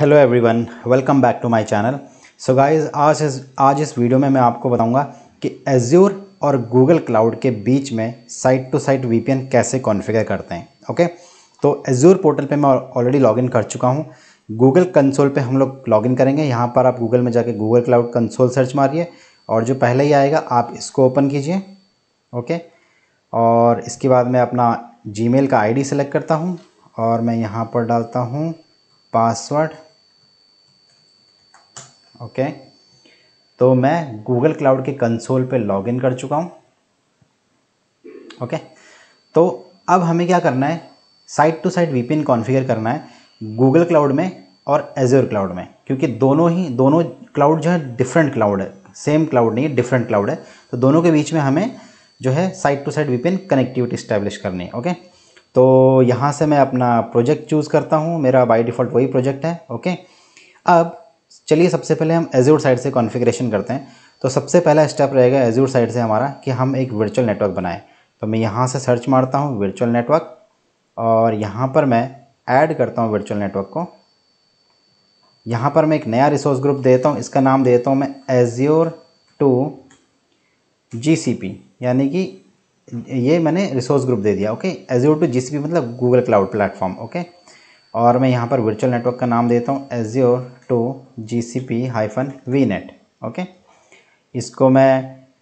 hello everyone welcome back to my channel so guys आज इस आज इस वीडियो में मैं आपको बताऊंगा कि एज्योर और गूगल क्लाउड के बीच में साइट टू साइट वीपीएन कैसे कॉन्फ़िगर करते हैं ओके तो एज्योर पोर्टल पे मैं ऑलरेडी लॉगिन कर चुका हूँ गूगल कंसोल पे हम लोग लॉगिन करेंगे यहाँ पर आप गूगल में जाके गूगल क्लाउड कंसोल सर्च मारिए और जो पहले ही आएगा आप इसको ओपन कीजिए ओके और इसके बाद मैं अपना जी का आई सेलेक्ट करता हूँ और मैं यहाँ पर डालता हूँ पासवर्ड ओके तो मैं गूगल क्लाउड के कंसोल पे लॉगिन कर चुका हूँ ओके तो अब हमें क्या करना है side to side VPN configure करना है गूगल क्लाउड में और एजोर क्लाउड में क्योंकि दोनों ही दोनों क्लाउड जो है डिफरेंट क्लाउड है सेम क्लाउड नहीं है डिफरेंट क्लाउड है तो दोनों के बीच में हमें जो है side to side VPN connectivity establish करनी है ओके तो यहाँ से मैं अपना प्रोजेक्ट चूज़ करता हूँ मेरा बाई डिफ़ॉल्ट वही प्रोजेक्ट है ओके अब चलिए सबसे पहले हम एज्योर साइड से कॉन्फ़िगरेशन करते हैं तो सबसे पहला स्टेप रहेगा एज्योर साइड से हमारा कि हम एक वर्चुअल नेटवर्क बनाएं तो मैं यहाँ से सर्च मारता हूँ वर्चुअल नेटवर्क और यहाँ पर मैं ऐड करता हूँ वर्चुअल नेटवर्क को यहाँ पर मैं एक नया रिसोर्स ग्रुप देता हूँ इसका नाम देता हूँ मैं एज्योर टू जी यानी कि ये मैंने रिसोर्स ग्रुप दे दिया ओके एज्योर टू जी मतलब गूगल क्लाउड प्लेटफॉर्म ओके और मैं यहाँ पर वर्चुअल नेटवर्क का नाम देता हूँ Azure to G C P hyphen V net okay इसको मैं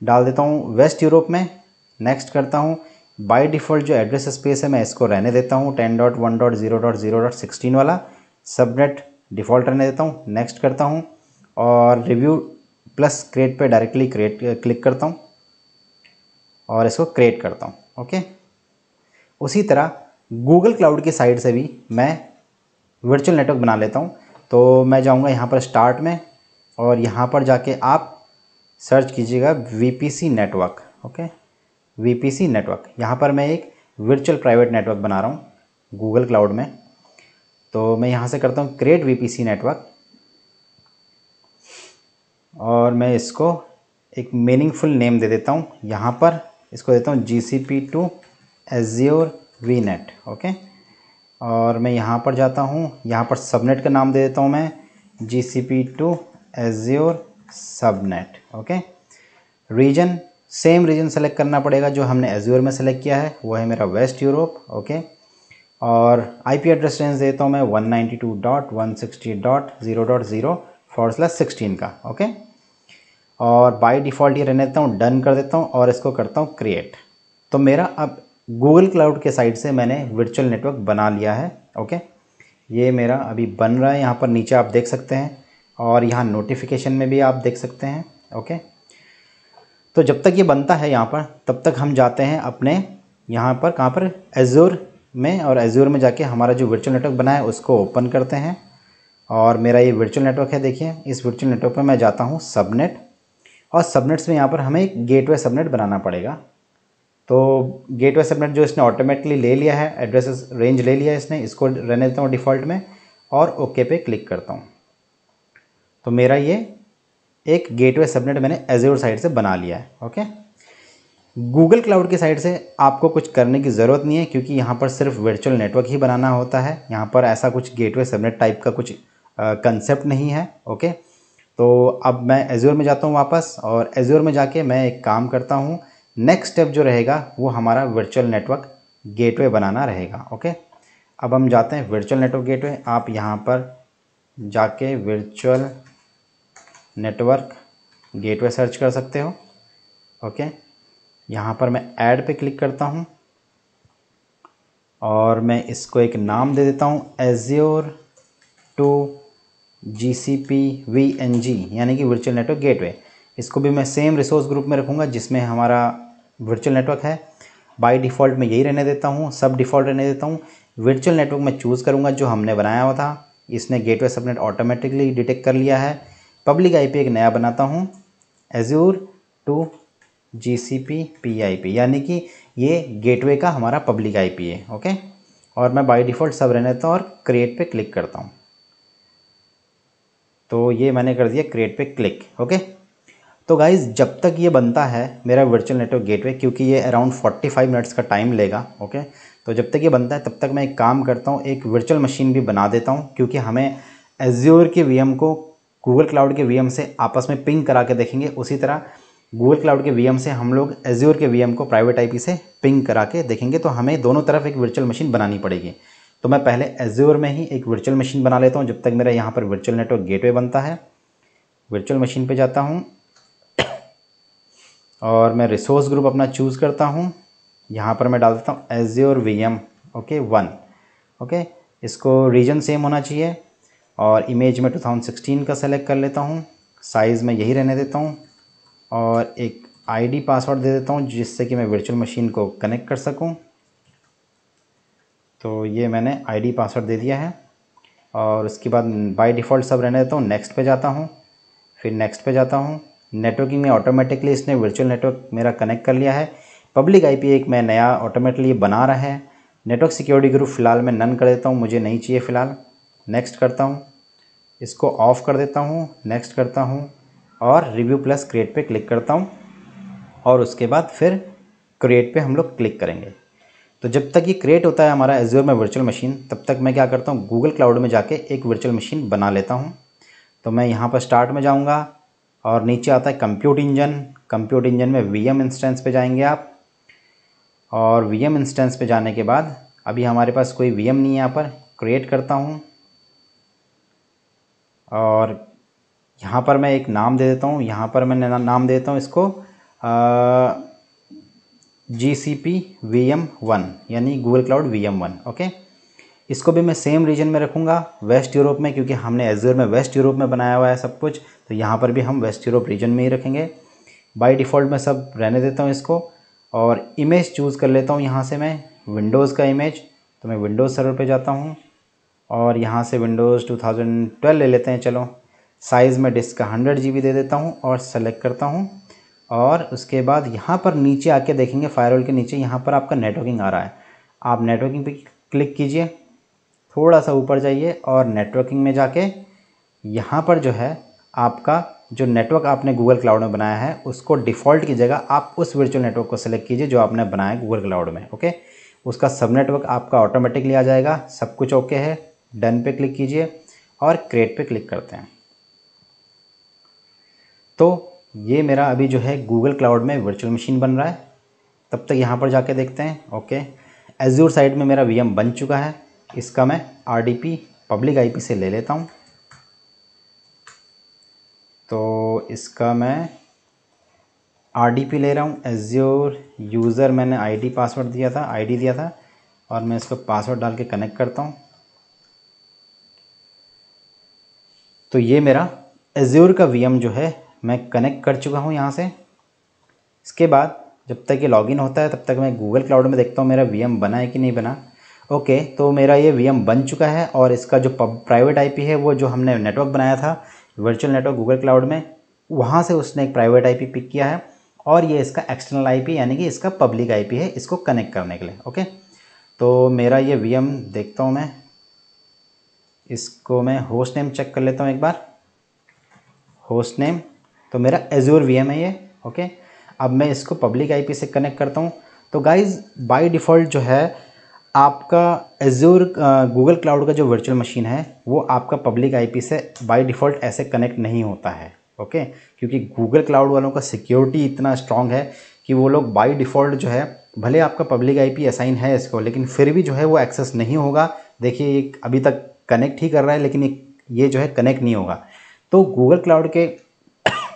डाल देता हूँ वेस्ट यूरोप में नेक्स्ट करता हूँ बाय डिफ़ॉल्ट जो एड्रेस स्पेस है मैं इसको रहने देता हूँ ten dot one dot zero dot zero dot sixteen वाला सबनेट डिफ़ॉल्ट रहने देता हूँ नेक्स्ट करता हूँ और रिव्यू प्लस क्रिएट पे डायरेक्टली क्रिएट क्लिक करता हूँ और इसको क्रिएट करता हूँ ओके उसी तरह गूगल क्लाउड की साइड से भी मैं वर्चुअल नेटवर्क बना लेता हूँ तो मैं जाऊँगा यहाँ पर स्टार्ट में और यहाँ पर जाके आप सर्च कीजिएगा V network okay V network यहाँ पर मैं एक वर्चुअल प्राइवेट नेटवर्क बना रहा हूँ गूगल क्लाउड में तो मैं यहाँ से करता हूँ क्रिएट वी नेटवर्क और मैं इसको एक मीनिंगफुल नेम दे देता हूँ यहाँ पर इसको देता हूँ G C P to Azure V net okay और मैं यहाँ पर जाता हूँ यहाँ पर सबनेट का नाम दे देता हूँ मैं G C P to Azure subnet okay region same region select करना पड़ेगा जो हमने एज्योर में सेलेक्ट किया है वो है मेरा वेस्ट यूरोप ओके और आईपी एड्रेस रेंज देता हूँ मैं one one ninety two dot dot dot sixty zero zero four slash sixteen का ओके और बाय डिफ़ॉल्ट ये रहने देता हूँ डन कर देता हूँ और इसको करता हूँ क्रिएट तो मेरा अब गूगल क्लाउड के साइड से मैंने वर्चुअल नेटवर्क बना लिया है ओके ये मेरा अभी बन रहा है यहाँ पर नीचे आप देख सकते हैं और यहाँ नोटिफिकेशन में भी आप देख सकते हैं ओके तो जब तक ये बनता है यहाँ पर तब तक हम जाते हैं अपने यहाँ पर कहाँ पर एजोर में और एजोर में जाके हमारा जो वर्चुअल नेटवर्क बना है उसको ओपन करते हैं और मेरा ये वर्चुअल नेटवर्क है देखिए इस वर्चुअल नेटवर्क पर मैं जाता हूँ सबनेट और सबनेट्स में यहाँ पर हमें एक गेटवे सबनेट बनाना पड़ेगा तो गेटवे सबनेट जो इसने ऑटोमेटिकली ले लिया है एड्रेस रेंज ले लिया है इसने इसको रहने देता हूँ डिफ़ॉल्ट में और ओके पे क्लिक करता हूँ तो मेरा ये एक गेटवे सबनेट मैंने एज्योर साइड से बना लिया है ओके गूगल क्लाउड की साइड से आपको कुछ करने की ज़रूरत नहीं है क्योंकि यहाँ पर सिर्फ वर्चुअल नेटवर्क ही बनाना होता है यहाँ पर ऐसा कुछ गेटवे सबनेट टाइप का कुछ कंसेप्ट नहीं है ओके तो अब मैं एज्योर में जाता हूँ वापस और एज्योर में जाके मैं एक काम करता हूँ नेक्स्ट स्टेप जो रहेगा वो हमारा वर्चुअल नेटवर्क गेटवे बनाना रहेगा ओके अब हम जाते हैं वर्चुअल नेटवर्क गेटवे आप यहाँ पर जाके वर्चुअल नेटवर्क गेटवे सर्च कर सकते हो ओके यहाँ पर मैं ऐड पे क्लिक करता हूँ और मैं इसको एक नाम दे देता हूँ Azure to G C P V N G यानी कि वर्चुअल नेटवर्क गेटवे इसको भी मैं सेम रिसोर्स ग्रुप में रखूँगा जिसमें हमारा वर्चुअल नेटवर्क है बाई डिफ़ॉल्ट मैं यही रहने देता हूँ सब डिफ़ॉल्ट रहने देता हूँ वर्चुअल नेटवर्क मैं चूज़ करूँगा जो हमने बनाया हुआ था इसने गेटवे सबनेट ऑटोमेटिकली डिटेक्ट कर लिया है पब्लिक आईपी एक नया बनाता हूँ Azure to G C P P I P यानी कि ये गेटवे का हमारा पब्लिक आईपी है ओके और मैं बाय डिफ़ॉल्ट सब रहने देता हूँ और क्रिएट पे क्लिक करता हूँ तो ये मैंने कर दिया क्रिएट पे क्लिक ओके तो गाइज़ जब तक ये बनता है मेरा वर्चुअल नेटवर्क गेटवे क्योंकि ये अराउंड 45 मिनट्स का टाइम लेगा ओके तो जब तक ये बनता है तब तक मैं एक काम करता हूँ एक वर्चुअल मशीन भी बना देता हूँ क्योंकि हमें एज्योर के वी को गूगल क्लाउड के वी से आपस में पिंग करा के देखेंगे उसी तरह गूगल क्लाउड के वी से हम लोग एज्योर के वी को प्राइवेट आई से पिंग करा के देखेंगे तो हमें दोनों तरफ एक वर्चुअल मशीन बनानी पड़ेगी तो मैं पहले एज्योर में ही एक वर्चुअल मशीन बना लेता हूँ जब तक मेरा यहाँ पर वर्चुअल नेटवर्क गेटवे बनता है वर्चुअल मशीन पे जाता हूँ और मैं रिसोर्स ग्रुप अपना चूज़ करता हूँ यहाँ पर मैं डाल देता हूँ और V M okay one okay इसको रीजन सेम होना चाहिए और इमेज में 2016 का सेलेक्ट कर लेता हूँ साइज़ में यही रहने देता हूँ और एक आईडी पासवर्ड दे देता हूँ जिससे कि मैं वर्चुअल मशीन को कनेक्ट कर सकूँ तो ये मैंने आईडी पासवर्ड दे दिया है और उसके बाद बाय डिफ़ॉल्ट सब रहने देता हूँ नेक्स्ट पे जाता हूँ फिर नेक्स्ट पे जाता हूँ नेटवर्किंग में ऑटोमेटिकली इसने वर्चुअल नेटवर्क मेरा कनेक्ट कर लिया है पब्लिक आईपी एक मैं नया ऑटोमेटिकली बना रहा है नेटवर्क सिक्योरिटी ग्रुप फ़िलहाल मैं नन कर देता हूँ मुझे नहीं चाहिए फ़िलहाल नेक्स्ट करता हूँ इसको ऑफ़ कर देता हूँ नेक्स्ट करता हूँ और रिव्यू प्लस क्रिएट पर क्लिक करता हूँ और उसके बाद फिर क्रिएट पर हम लोग क्लिक करेंगे तो जब तक ये क्रिएट होता है हमारा एज्योर में वर्चुअल मशीन तब तक मैं क्या करता हूँ गूगल क्लाउड में जाके एक वर्चुअल मशीन बना लेता हूँ तो मैं यहाँ पर स्टार्ट में जाऊँगा और नीचे आता है कंप्यूट इंजन कंप्यूट इंजन में वी एम इंस्टेंस पर जाएंगे आप और वी एम इंस्टेंस पर जाने के बाद अभी हमारे पास कोई वी एम नहीं है यहाँ पर क्रिएट करता हूँ और यहाँ पर मैं एक नाम दे देता हूँ यहाँ पर मैं नाम देता हूँ इसको G C P V M one यानी Google cloud V M one okay इसको भी मैं सेम रीजन में रखूँगा वेस्ट यूरोप में क्योंकि हमने एजोर में वेस्ट यूरोप में बनाया हुआ है सब कुछ तो यहाँ पर भी हम वेस्ट यूरोप रीजन में ही रखेंगे बाय डिफ़ॉल्ट मैं सब रहने देता हूँ इसको और इमेज चूज़ कर लेता हूँ यहाँ से मैं विंडोज़ का इमेज तो मैं विंडोज़ सर्वर पे जाता हूँ और यहाँ से विंडोज़ 2012 ले लेते हैं चलो साइज़ में डिस्क का हंड्रेड जी दे देता हूँ और सेलेक्ट करता हूँ और उसके बाद यहाँ पर नीचे आके देखेंगे फायरवॉल के नीचे यहाँ पर आपका नेटवर्किंग आ रहा है आप नेटवर्किंग पर क्लिक कीजिए थोड़ा सा ऊपर जाइए और नेटवर्किंग में जाके यहाँ पर जो है आपका जो नेटवर्क आपने गूगल क्लाउड में बनाया है उसको डिफ़ॉल्ट की जगह आप उस वर्चुअल नेटवर्क को सिलेक्ट कीजिए जो आपने बनाया गूगल क्लाउड में ओके उसका सब नेटवर्क आपका ऑटोमेटिकली आ जाएगा सब कुछ ओके है डन पे क्लिक कीजिए और क्रिएट पे क्लिक करते हैं तो ये मेरा अभी जो है गूगल क्लाउड में वर्चुअल मशीन बन रहा है तब तक यहाँ पर जाके देखते हैं ओके एज्यूर साइड में मेरा वी बन चुका है इसका मैं आर पब्लिक आईपी से ले लेता हूँ तो इसका मैं आर ले रहा हूँ एज्योर यूज़र मैंने आईडी पासवर्ड दिया था आईडी दिया था और मैं इसको पासवर्ड डाल के कनेक्ट करता हूँ तो ये मेरा एज्योर का वीएम जो है मैं कनेक्ट कर चुका हूँ यहाँ से इसके बाद जब तक ये लॉगिन होता है तब तक मैं गूगल क्लाउड में देखता हूँ मेरा वीएम बना है कि नहीं बना ओके तो मेरा ये वी बन चुका है और इसका जो प्राइवेट आई है वो जो हमने नेटवर्क बनाया था वर्चुअल नेटवर्क गूगल क्लाउड में वहाँ से उसने एक प्राइवेट आई पिक किया है और ये इसका एक्सटर्नल आईपी यानी कि इसका पब्लिक आईपी है इसको कनेक्ट करने के लिए ओके तो मेरा ये वीएम देखता हूँ मैं इसको मैं होस्ट नेम चेक कर लेता हूँ एक बार होस्ट नेम तो मेरा एजोर वीएम है ये ओके अब मैं इसको पब्लिक आईपी से कनेक्ट करता हूँ तो गाइज बाय डिफ़ॉल्ट जो है आपका एजूर गूगल क्लाउड का जो वर्चुअल मशीन है वो आपका पब्लिक आईपी से बाय डिफ़ॉल्ट ऐसे कनेक्ट नहीं होता है ओके क्योंकि गूगल क्लाउड वालों का सिक्योरिटी इतना स्ट्रांग है कि वो लोग बाय डिफ़ॉल्ट जो है भले आपका पब्लिक आईपी असाइन है इसको लेकिन फिर भी जो है वो एक्सेस नहीं होगा देखिए ये अभी तक कनेक्ट ही कर रहा है लेकिन ये जो है कनेक्ट नहीं होगा तो गूगल क्लाउड के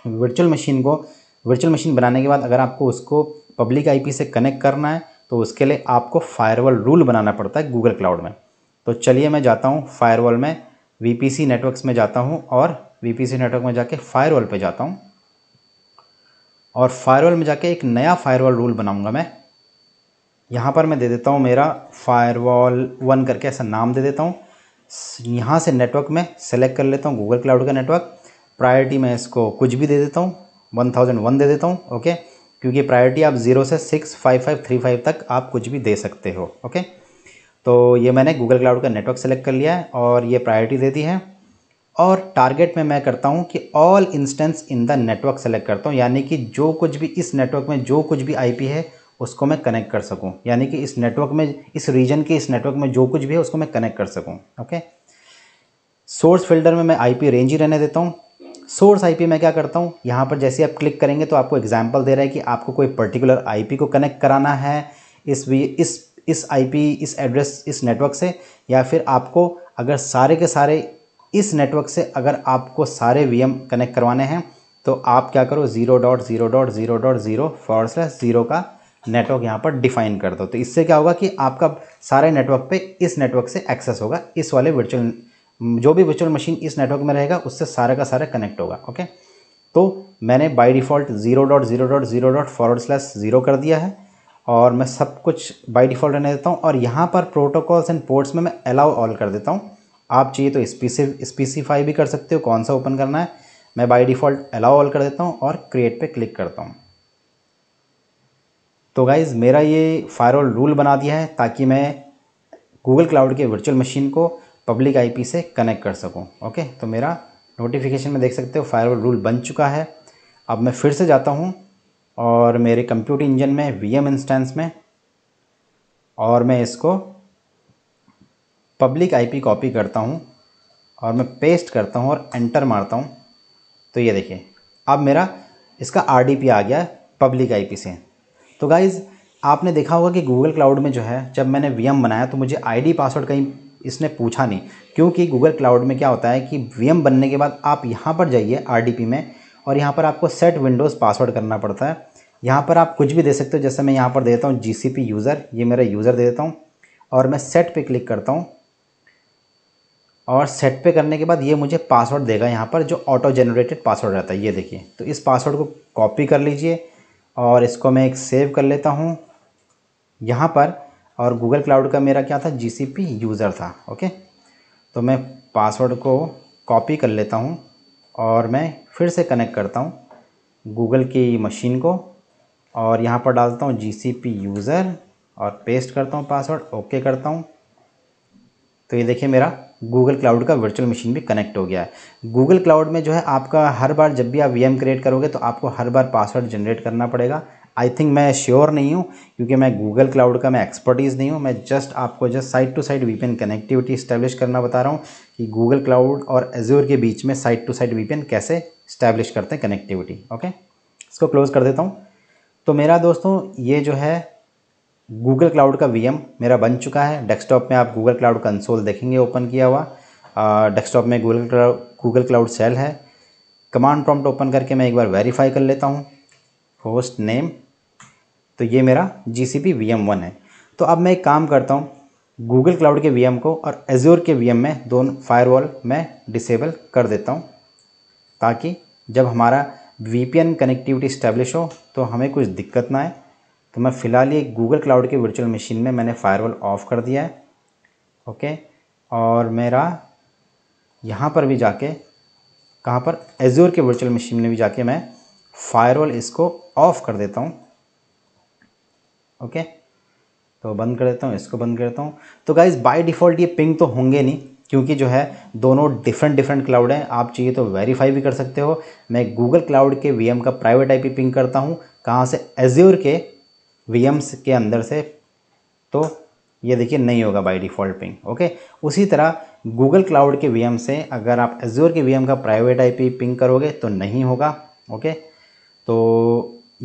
वर्चुअल मशीन को वर्चुअल मशीन बनाने के बाद अगर आपको उसको पब्लिक आईपी से कनेक्ट करना है तो उसके लिए आपको फायरवॉल रूल बनाना पड़ता है गूगल क्लाउड में तो चलिए मैं जाता हूँ फायरवॉल में वी पी नेटवर्क्स में जाता हूँ और वी पी नेटवर्क में जाके फायरवॉल पे जाता हूँ और फायरवॉल में जाके एक नया फायरवॉल रूल बनाऊँगा मैं यहाँ पर मैं दे देता हूँ मेरा फायरवॉल वन करके ऐसा नाम दे देता हूँ यहाँ से नेटवर्क में सेलेक्ट कर लेता हूँ गूगल क्लाउड का नेटवर्क प्रायोरिटी मैं इसको कुछ भी दे देता हूँ वन थाउजेंड वन दे देता हूँ ओके क्योंकि प्रायोरिटी आप ज़ीरो से six five five three five तक आप कुछ भी दे सकते हो ओके तो ये मैंने गूगल क्लाउड का नेटवर्क सेलेक्ट कर लिया है और ये प्रायोरिटी दे दी है और टारगेट में मैं करता हूँ कि all instance in the network select करता हूँ यानी कि जो कुछ भी इस नेटवर्क में जो कुछ भी आई है उसको मैं कनेक्ट कर सकूँ यानी कि इस नेटवर्क में इस रीजन के इस नेटवर्क में जो कुछ भी है उसको मैं कनेक्ट कर सकूँ ओके सोर्स फिल्टर में मैं आईपी रेंज ही रहने देता हूँ सोर्स आईपी मैं क्या करता हूँ यहाँ पर जैसे आप क्लिक करेंगे तो आपको एग्जाम्पल दे रहा है कि आपको कोई पर्टिकुलर आईपी को कनेक्ट कराना है इस इस इस आईपी इस एड्रेस इस नेटवर्क से या फिर आपको अगर सारे के सारे इस नेटवर्क से अगर आपको सारे वी कनेक्ट करवाने हैं तो आप क्या करो zero dot zero dot zero dot zero for slash zero का नेटवर्क यहाँ पर डिफाइन कर दो तो इससे क्या होगा कि आपका सारे नेटवर्क पे इस नेटवर्क से एक्सेस होगा इस वाले वर्चुअल जो भी वर्चुअल मशीन इस नेटवर्क में रहेगा उससे सारा का सारा कनेक्ट होगा ओके तो मैंने by default zero dot zero dot zero dot forward slash zero कर दिया है और मैं सब कुछ बाई डिफ़ॉल्ट रहने देता हूँ और यहाँ पर प्रोटोकॉल्स एंड पोर्ट्स में मैं अलाउ ऑल कर देता हूँ आप चाहिए तो स्पेसिफाई भी कर सकते हो कौन सा ओपन करना है मैं बाई डिफ़ॉल्ट अलाउ ऑल कर देता हूँ और क्रिएट पर क्लिक करता हूँ तो गाइज़ मेरा ये फायरऑल रूल बना दिया है ताकि मैं गूगल क्लाउड के वर्चुअल मशीन को पब्लिक आईपी से कनेक्ट कर सकूं ओके तो मेरा नोटिफिकेशन में देख सकते हो फायरवॉल रूल बन चुका है अब मैं फिर से जाता हूँ और मेरे कंप्यूटर इंजन में वीएम इंस्टेंस में और मैं इसको पब्लिक आईपी कॉपी करता हूँ और मैं पेस्ट करता हूँ और एंटर मारता हूँ तो ये देखिए अब मेरा इसका आर आ गया है पब्लिक आईपी से तो गाइज़ आपने देखा होगा कि गूगल क्लाउड में जो है जब मैंने वीएम बनाया तो मुझे आईडी पासवर्ड कहीं इसने पूछा नहीं क्योंकि गूगल क्लाउड में क्या होता है कि वी बनने के बाद आप यहाँ पर जाइए आर में और यहाँ पर आपको सेट विंडोज़ पासवर्ड करना पड़ता है यहाँ पर आप कुछ भी दे सकते हो जैसे मैं यहाँ पर देता हूँ जीसीपी यूज़र ये मेरा यूज़र दे देता हूँ और मैं सेट पे क्लिक करता हूँ और सेट पे करने के बाद ये मुझे पासवर्ड देगा यहाँ पर जो ऑटो जनरेटेड पासवर्ड रहता है ये देखिए तो इस पासवर्ड को कॉपी कर लीजिए और इसको मैं एक सेव कर लेता हूँ यहाँ पर और गूगल क्लाउड का मेरा क्या था जी यूज़र था ओके तो मैं पासवर्ड को कॉपी कर लेता हूँ और मैं फिर से कनेक्ट करता हूँ गूगल की मशीन को और यहाँ पर डालता हूँ जी यूज़र और पेस्ट करता हूँ पासवर्ड ओके करता हूँ तो ये देखिए मेरा गूगल क्लाउड का वर्चुअल मशीन भी कनेक्ट हो गया है गूगल क्लाउड में जो है आपका हर बार जब भी आप वी क्रिएट करोगे तो आपको हर बार पासवर्ड जनरेट करना पड़ेगा आई थिंक मैं श्योर नहीं हूँ क्योंकि मैं गूगल क्लाउड का मैं एक्सपर्टीज़ नहीं हूँ मैं जस्ट आपको just side to side VPN connectivity establish करना बता रहा हूँ कि गूगल क्लाउड और एज्योर के बीच में साइड टू साइड वीपीएन कैसे इस्टेब्लिश करते हैं कनेक्टिविटी ओके इसको क्लोज़ कर देता हूँ तो मेरा दोस्तों ये जो है गूगल क्लाउड का वीएम मेरा बन चुका है डेस्कटॉप में आप गूगल क्लाउड कंसोल देखेंगे ओपन किया हुआ डेस्कटॉप में Google cloud Google cloud shell है कमांड प्रॉम्प्ट ओपन करके मैं एक बार वेरीफाई कर लेता हूँ होस्ट नेम तो ये मेरा G C P V M one है तो अब मैं एक काम करता हूँ गूगल क्लाउड के वी एम को और एजोर के वी एम में दोनों फायरवॉल मैं डिसेबल कर देता हूँ ताकि जब हमारा V P N connectivity establish हो तो हमें कुछ दिक्कत ना आए तो मैं फ़िलहाल ये गूगल क्लाउड के वर्चुअल मशीन में मैंने फायरवॉल ऑफ़ कर दिया है ओके और मेरा यहाँ पर भी जाके कहाँ पर एजोर के वर्चुअल मशीन में भी जाके मैं फायरवॉल इसको ऑफ़ कर देता हूँ ओके तो बंद कर देता हूँ इसको बंद कर देता हूँ तो गाइज़ बाई डिफ़ॉल्ट ये पिंग तो होंगे नहीं क्योंकि जो है दोनों डिफरेंट डिफरेंट क्लाउड हैं आप चाहिए तो वेरीफाई भी कर सकते हो मैं गूगल क्लाउड के वी का प्राइवेट आई पिंग करता हूँ कहाँ से एज्योर के वी के अंदर से तो ये देखिए नहीं होगा बाई डिफ़ॉल्ट पिंग ओके उसी तरह गूगल क्लाउड के वी से अगर आप एज्योर के वी का प्राइवेट आई पिंग करोगे तो नहीं होगा ओके तो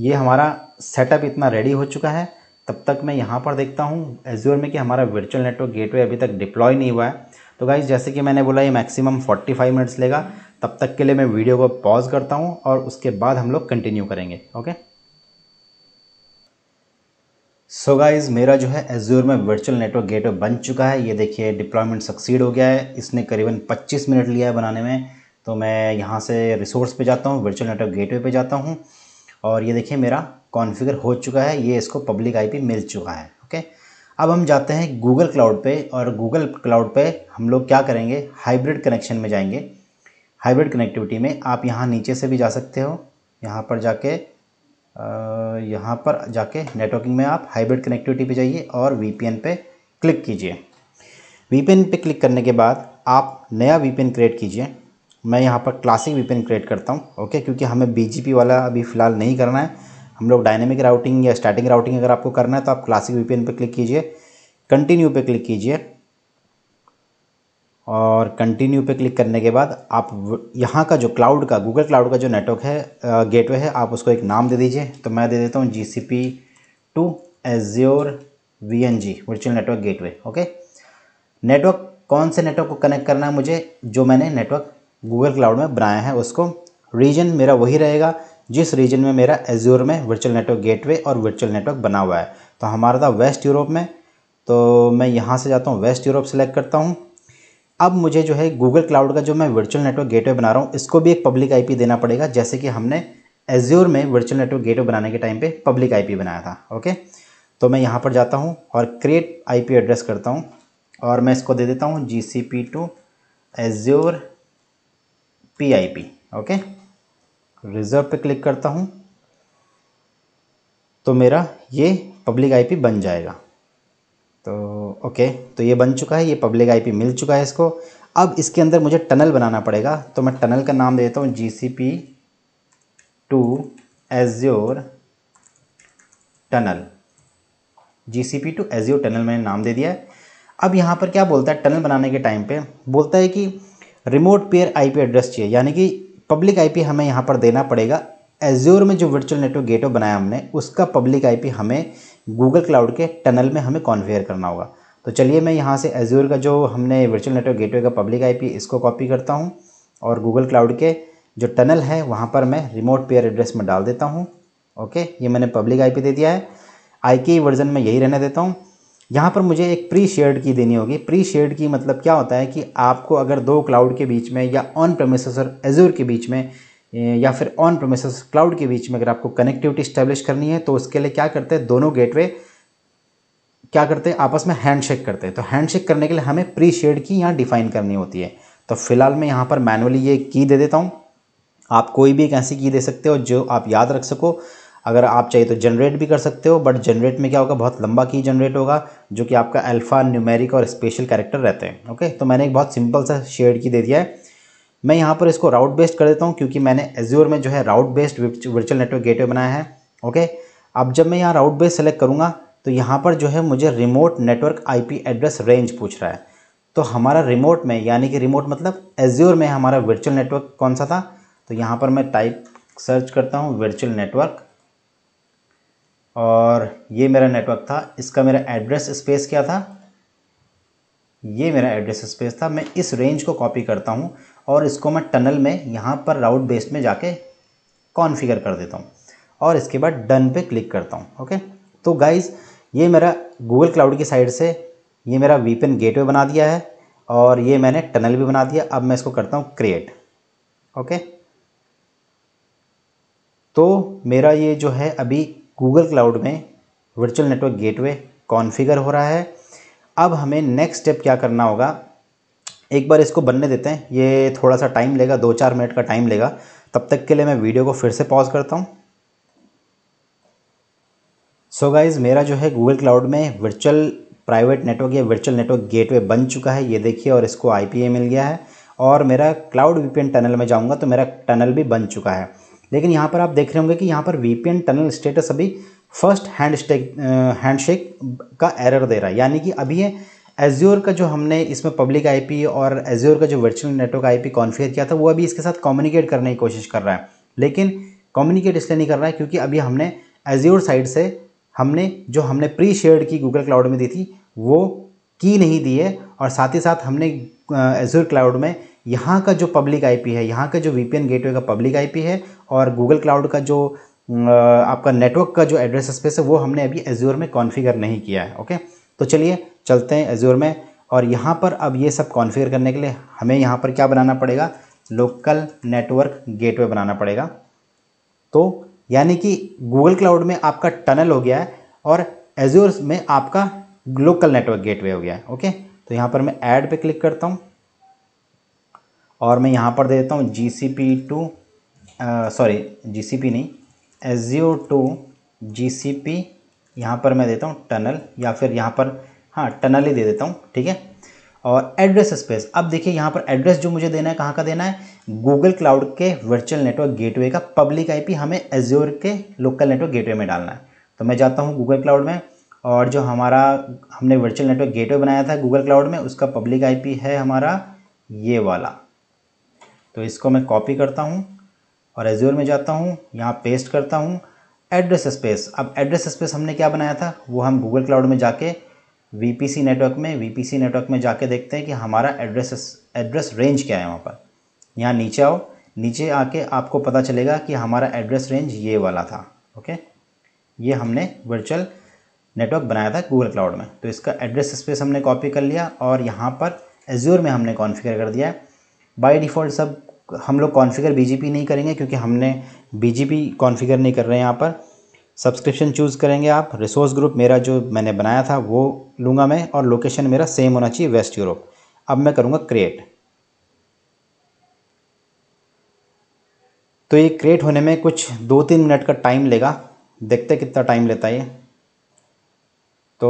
ये हमारा सेटअप इतना रेडी हो चुका है तब तक मैं यहाँ पर देखता हूँ एज्योर में कि हमारा वर्चुअल नेटवर्क गेटवे अभी तक डिप्लॉय नहीं हुआ है तो गाइज जैसे कि मैंने बोला ये मैक्सिमम 45 मिनट्स लेगा तब तक के लिए मैं वीडियो को पॉज करता हूँ और उसके बाद हम लोग कंटिन्यू करेंगे ओके सो so गाइज़ मेरा जो है एज्योर में वर्चुअल नेटवर्क गेटवे बन चुका है ये देखिए डिप्लॉयमेंट सक्सीड हो गया है इसने करीबन पच्चीस मिनट लिया है बनाने में तो मैं यहाँ से रिसोर्स पर जाता हूँ वर्चुअल नेटवर्क गेटवे पर जाता हूँ और ये देखिए मेरा कॉन्फ़िगर हो चुका है ये इसको पब्लिक आईपी मिल चुका है ओके अब हम जाते हैं गूगल क्लाउड पे और गूगल क्लाउड पे हम लोग क्या करेंगे हाइब्रिड कनेक्शन में जाएंगे हाइब्रिड कनेक्टिविटी में आप यहाँ नीचे से भी जा सकते हो यहाँ पर जाके यहाँ पर जाके नेटवर्किंग में आप हाइब्रिड कनेक्टिविटी पे जाइए और वीपीएन पे क्लिक कीजिए वीपीएन पे क्लिक करने के बाद आप नया वीपीएन क्रिएट कीजिए मैं यहाँ पर क्लासिक वीपीएन क्रिएट करता हूँ ओके क्योंकि हमें बीजीपी वाला अभी फ़िलहाल नहीं करना है हम लोग डायनेमिक राउटिंग या स्टार्टिंग राउटिंग अगर आपको करना है तो आप क्लासिक वीपीएन पे क्लिक कीजिए कंटिन्यू पे क्लिक कीजिए और कंटिन्यू पे क्लिक करने के बाद आप यहाँ का जो क्लाउड का गूगल क्लाउड का जो नेटवर्क है गेटवे है आप उसको एक नाम दे दीजिए तो मैं दे देता हूँ G C P to Azure V N G virtual network gateway okay network कौन से नेटवर्क को कनेक्ट करना है मुझे जो मैंने नेटवर्क गूगल क्लाउड में बनाया है उसको रीजन मेरा वही रहेगा जिस रीजन में मेरा एज्योर में वर्चुअल नेटवर्क गेटवे और वर्चुअल नेटवर्क बना हुआ है तो हमारा था वेस्ट यूरोप में तो मैं यहाँ से जाता हूँ वेस्ट यूरोप सेलेक्ट करता हूँ अब मुझे जो है गूगल क्लाउड का जो मैं वर्चुअल नेटवर्क गेटवे बना रहा हूँ इसको भी एक पब्लिक आईपी देना पड़ेगा जैसे कि हमने एज्योर में वर्चुअल नेटवर्क गेटवे बनाने के टाइम पे पब्लिक आईपी बनाया था ओके तो मैं यहाँ पर जाता हूँ और क्रिएट आईपी एड्रेस करता हूँ और मैं इसको दे देता हूँ G C P to Azure P I P okay reserve पे क्लिक करता हूँ तो मेरा ये पब्लिक आईपी बन जाएगा तो ओके तो ये बन चुका है ये पब्लिक आईपी मिल चुका है इसको अब इसके अंदर मुझे टनल बनाना पड़ेगा तो मैं टनल का नाम देता हूँ G C P to Azure tunnel G C P to Azure tunnel मैंने नाम दे दिया है अब यहाँ पर क्या बोलता है टनल बनाने के टाइम पे बोलता है कि रिमोट पेयर आईपी एड्रेस चाहिए यानी कि पब्लिक आईपी हमें यहाँ पर देना पड़ेगा एज्योर में जो वर्चुअल नेटवर्क गेटवे बनाया हमने उसका पब्लिक आईपी हमें गूगल क्लाउड के टनल में हमें कॉन्फेयर करना होगा तो चलिए मैं यहाँ से एज्योर का जो हमने वर्चुअल नेटवर्क गेटवे का पब्लिक आईपी इसको कॉपी करता हूँ और गूगल क्लाउड के जो टनल है वहाँ पर मैं रिमोट पेयर एड्रेस में डाल देता हूँ ओके ये मैंने पब्लिक आईपी दे दिया है आई के वर्जन में यही रहने देता हूँ यहाँ पर मुझे एक प्री शेयर्ड की देनी होगी प्री शेयर्ड की मतलब क्या होता है कि आपको अगर दो क्लाउड के बीच में या ऑन प्रोमिसस और एजोर के बीच में या फिर ऑन प्रोमिसस क्लाउड के बीच में अगर आपको कनेक्टिविटी स्टैब्लिश करनी है तो उसके लिए क्या करते हैं दोनों गेटवे क्या करते हैं आपस में हैंडशेक करते हैं तो हैंडशेक करने के लिए हमें प्री शेयर्ड की यहाँ डिफाइन करनी होती है तो फिलहाल मैं यहाँ पर मैनुअली ये की दे देता हूँ आप कोई भी एक ऐसी की दे सकते हो जो आप याद रख सको अगर आप चाहिए तो जनरेट भी कर सकते हो बट जनरेट में क्या होगा बहुत लंबा की जनरेट होगा जो कि आपका अल्फ़ा न्यूमेरिक और स्पेशल कैरेक्टर रहते हैं ओके तो मैंने एक बहुत सिंपल सा शेड की दे दिया है मैं यहाँ पर इसको राउट बेस्ड कर देता हूँ क्योंकि मैंने एज्योर में जो है route based virtual network gateway बनाया है ओके अब जब मैं यहाँ राउट बेस्ड सेलेक्ट करूँगा तो यहाँ पर जो है मुझे remote network IP address range पूछ रहा है तो हमारा रिमोट में यानी कि रिमोट मतलब एज्योर में हमारा वर्चुअल नेटवर्क कौन सा था तो यहाँ पर मैं टाइप सर्च करता हूँ वर्चुअल नेटवर्क और ये मेरा नेटवर्क था इसका मेरा एड्रेस स्पेस क्या था ये मेरा एड्रेस स्पेस था मैं इस रेंज को कॉपी करता हूँ और इसको मैं टनल में यहाँ पर राउट बेस में जाके कॉन्फ़िगर कर देता हूँ और इसके बाद डन पे क्लिक करता हूँ ओके तो गाइज़ ये मेरा गूगल क्लाउड की साइड से ये मेरा वीपन गेट बना दिया है और ये मैंने टनल भी बना दिया अब मैं इसको करता हूँ क्रिएट ओके तो मेरा ये जो है अभी गूगल क्लाउड में वर्चुअल नेटवर्क गेटवे कॉन्फ़िगर हो रहा है अब हमें नेक्स्ट स्टेप क्या करना होगा एक बार इसको बनने देते हैं ये थोड़ा सा टाइम लेगा दो चार मिनट का टाइम लेगा तब तक के लिए मैं वीडियो को फिर से पॉज करता हूँ सो गाइज़ मेरा जो है गूगल क्लाउड में वर्चुअल प्राइवेट नेटवर्क या वर्चुअल नेटवर्क गेटवे बन चुका है ये देखिए और इसको आई मिल गया है और मेरा क्लाउड वीपीएन टनल में जाऊँगा तो मेरा टनल भी बन चुका है लेकिन यहाँ पर आप देख रहे होंगे कि यहाँ पर वी टनल स्टेटस अभी फर्स्ट हैंड हैंडशेक का एरर दे रहा है यानी कि अभी ये एज्योर का जो हमने इसमें पब्लिक आईपी और एज्योर का जो वर्चुअल नेटवर्क आईपी कॉन्फ़िगर किया था वो अभी इसके साथ कम्युनिकेट करने की कोशिश कर रहा है लेकिन कम्युनिकेट इसलिए नहीं कर रहा है क्योंकि अभी हमने एज्योर साइड से हमने जो हमने pre share key Google cloud में दी थी वो की नहीं दी है और साथ ही साथ हमने एजोर क्लाउड में यहाँ का जो पब्लिक आईपी है यहाँ का जो वीपीएन गेटवे का पब्लिक आईपी है और गूगल क्लाउड का जो आपका नेटवर्क का जो एड्रेस स्पेस है वो हमने अभी एज्योर में कॉन्फ़िगर नहीं किया है ओके तो चलिए चलते हैं एज्योर में और यहाँ पर अब ये सब कॉन्फ़िगर करने के लिए हमें यहाँ पर क्या बनाना पड़ेगा लोकल नेटवर्क गेटवे बनाना पड़ेगा तो यानी कि गूगल क्लाउड में आपका टनल हो गया है और एज्योर में आपका लोकल नेटवर्क गेटवे हो गया है ओके तो यहाँ पर मैं ऐड पे क्लिक करता हूँ और मैं यहाँ पर दे देता हूँ G C P to sorry G C P नहीं S G O to G C P यहाँ पर मैं देता हूँ टनल या फिर यहाँ पर हाँ टनल ही दे देता हूँ ठीक है और एड्रेस स्पेस अब देखिए यहाँ पर एड्रेस जो मुझे देना है कहाँ का देना है गूगल क्लाउड के वर्चुअल नेटवर्क गेटवे का पब्लिक आईपी हमें एज्योर के लोकल नेटवर्क गेटवे में डालना है तो मैं जाता हूँ गूगल क्लाउड में और जो हमारा हमने वर्चुअल नेटवर्क गेटवे बनाया था गूगल क्लाउड में उसका पब्लिक आईपी है हमारा ये वाला तो इसको मैं कॉपी करता हूँ और एज्योर में जाता हूँ यहाँ पेस्ट करता हूँ एड्रेस स्पेस अब एड्रेस स्पेस हमने क्या बनाया था वो हम गूगल क्लाउड में जाके वी नेटवर्क में वी नेटवर्क में जाके देखते हैं कि हमारा एड्रेस एड्रेस रेंज क्या है वहाँ पर यहाँ नीचे आओ नीचे आके आपको पता चलेगा कि हमारा एड्रेस रेंज ये वाला था ओके ये हमने वर्चुअल नेटवर्क बनाया था गूगल क्लाउड में तो इसका एड्रेस स्पेस हमने कॉपी कर लिया और यहाँ पर एज्योर में हमने कॉन्फ़िगर कर दिया है बाई डिफ़ॉल्ट सब हम लोग कॉन्फ़िगर बीजीपी नहीं करेंगे क्योंकि हमने बीजीपी कॉन्फ़िगर नहीं कर रहे हैं यहाँ पर सब्सक्रिप्शन चूज़ करेंगे आप रिसोर्स ग्रुप मेरा जो मैंने बनाया था वो लूँगा मैं और लोकेशन मेरा सेम होना चाहिए वेस्ट यूरोप अब मैं करूँगा क्रिएट तो ये क्रिएट होने में कुछ दो तीन मिनट का टाइम लेगा देखते कितना टाइम लेता है ये तो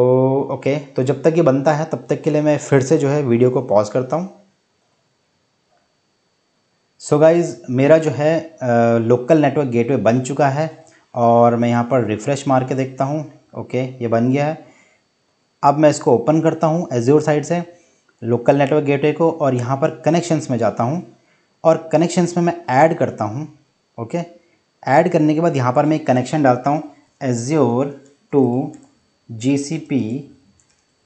ओके तो जब तक ये बनता है तब तक के लिए मैं फिर से जो है वीडियो को पॉज करता हूँ सो गाइज़ मेरा जो है लोकल नेटवर्क गेटवे बन चुका है और मैं यहाँ पर रिफ़्रेश मार के देखता हूँ ओके ये बन गया है अब मैं इसको ओपन करता हूँ एज्योर साइड से लोकल नेटवर्क गेटवे को और यहाँ पर कनेक्शंस में जाता हूँ और कनेक्शंस में मैं ऐड करता हूँ ओके ऐड करने के बाद यहाँ पर मैं एक कनेक्शन डालता हूँ Azure to GCP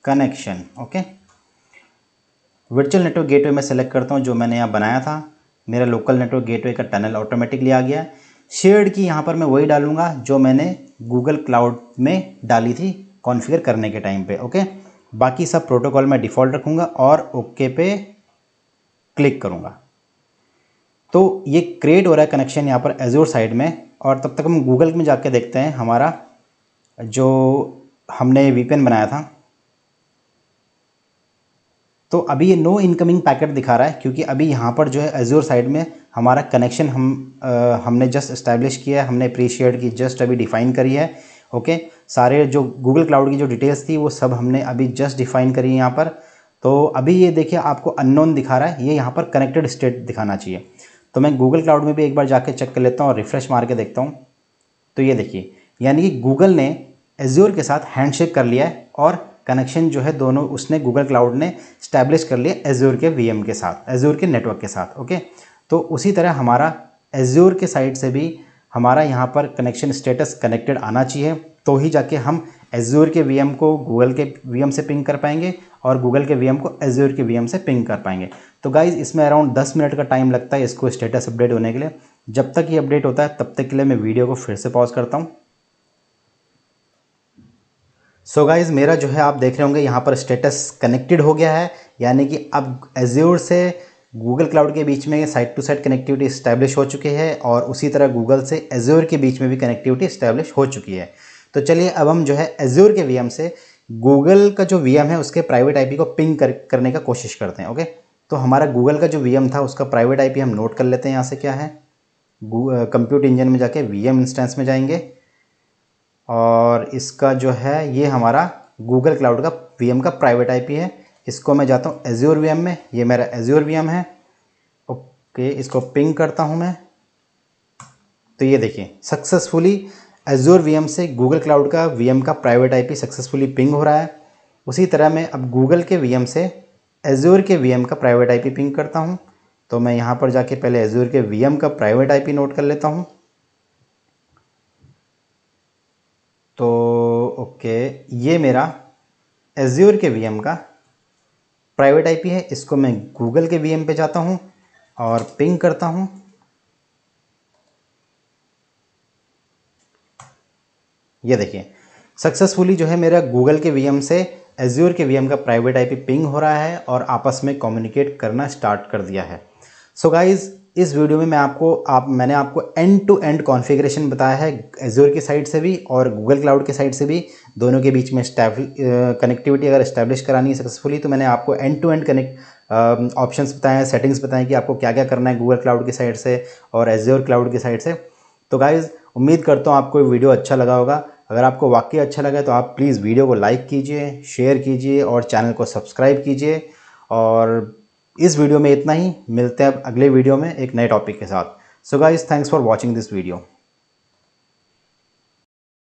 connection okay virtual network gateway में सेलेक्ट करता हूँ जो मैंने यहाँ बनाया था मेरा लोकल नेटवर्क गेटवे का टनल ऑटोमेटिकली आ गया शेयर्ड की यहाँ पर मैं वही डालूंगा जो मैंने गूगल क्लाउड में डाली थी कॉन्फ़िगर करने के टाइम पे ओके बाकी सब प्रोटोकॉल मैं डिफ़ॉल्ट रखूँगा और ओके पे क्लिक करूँगा तो ये क्रिएट हो रहा है कनेक्शन यहाँ पर एजोर साइड में और तब तक हम गूगल में जा देखते हैं हमारा जो हमने वीपीएन बनाया था तो अभी ये नो इनकमिंग पैकेट दिखा रहा है क्योंकि अभी यहाँ पर जो है एज्योर साइड में हमारा कनेक्शन हम आ, हमने जस्ट इस्टेब्लिश किया है हमने अप्रीशिएट की जस्ट अभी डिफ़ाइन करी है ओके सारे जो गूगल क्लाउड की जो डिटेल्स थी वो सब हमने अभी जस्ट डिफ़ाइन करी है यहाँ पर तो अभी ये देखिए आपको अननोन दिखा रहा है ये यहाँ पर कनेक्टेड स्टेट दिखाना चाहिए तो मैं गूगल क्लाउड में भी एक बार जाके चेक कर लेता हूँ और रिफ़्रेश मार के देखता हूँ तो ये देखिए यानी कि गूगल ने एज्योर के साथ हैंडशेक कर लिया है और कनेक्शन जो है दोनों उसने गूगल क्लाउड ने स्टैब्लिश कर लिया एज्योर के वी के साथ एज्योर के नेटवर्क के साथ ओके तो उसी तरह हमारा एज्योर के साइड से भी हमारा यहाँ पर कनेक्शन स्टेटस कनेक्टेड आना चाहिए तो ही जाके हम एज्योर के वी को गूगल के वी से पिंग कर पाएंगे और गूगल के वी को एज्योर के वी से पिंग कर पाएंगे तो गाइज़ इसमें अराउंड 10 मिनट का टाइम लगता है इसको स्टेटस अपडेट होने के लिए जब तक ये अपडेट होता है तब तक के लिए मैं वीडियो को फिर से पॉज करता हूँ सो so गाइज़ मेरा जो है आप देख रहे होंगे यहाँ पर स्टेटस कनेक्टेड हो गया है यानी कि अब एज्योर से गूगल क्लाउड के बीच में side to side connectivity establish हो चुकी है और उसी तरह गूगल से एज्योर के बीच में भी कनेक्टिविटी इस्टेब्लिश हो चुकी है तो चलिए अब हम जो है एज्योर के वी से गूगल का जो वी है उसके प्राइवेट आई को पिंग कर, करने का कोशिश करते हैं ओके तो हमारा गूगल का जो वी था उसका प्राइवेट आई हम नोट कर लेते हैं यहाँ से क्या है कंप्यूट इंजन uh, में जाके वी इंस्टेंस में जाएंगे और इसका जो है ये हमारा गूगल क्लाउड का वी का प्राइवेट आई है इसको मैं जाता हूँ एज्योर वी में ये मेरा एज्योर वी है ओके इसको पिंग करता हूँ मैं तो ये देखिए सक्सेसफुली एज्योर वी से गूगल क्लाउड का वी का प्राइवेट आई सक्सेसफुली पिंग हो रहा है उसी तरह मैं अब गूगल के वी से एज्योर के वी का प्राइवेट आई पिंग करता हूँ तो मैं यहाँ पर जाके पहले एज्योर के वी का प्राइवेट आई नोट कर लेता हूँ तो ओके ये मेरा एज्योर के वीएम का प्राइवेट आईपी है इसको मैं गूगल के वीएम पे जाता हूँ और पिंग करता हूँ ये देखिए सक्सेसफुली जो है मेरा गूगल के वीएम से एज्योर के वीएम का प्राइवेट आईपी पिंग हो रहा है और आपस में कम्युनिकेट करना स्टार्ट कर दिया है सो so गाइज़ इस वीडियो में मैं आपको आप मैंने आपको एंड टू एंड कॉन्फ़िगरेशन बताया है एज्योर की साइड से भी और गूगल क्लाउड की साइड से भी दोनों के बीच में कनेक्टिविटी अगर इस्टेब्लिश करानी है सक्सेसफुली तो मैंने आपको end to end connect option बताए हैं सेटिंग्स बताएँ कि आपको क्या क्या करना है गूगल क्लाउड की साइड से और एज्योर क्लाउड की साइड से तो गाइज़ उम्मीद करता हूँ आपको वीडियो अच्छा लगा होगा अगर आपको वाकई अच्छा लगा तो आप प्लीज़ वीडियो को लाइक कीजिए शेयर कीजिए और चैनल को सब्सक्राइब कीजिए और इस वीडियो में इतना ही मिलते हैं अब अगले वीडियो में एक नए टॉपिक के साथ so guys thanks for watching this video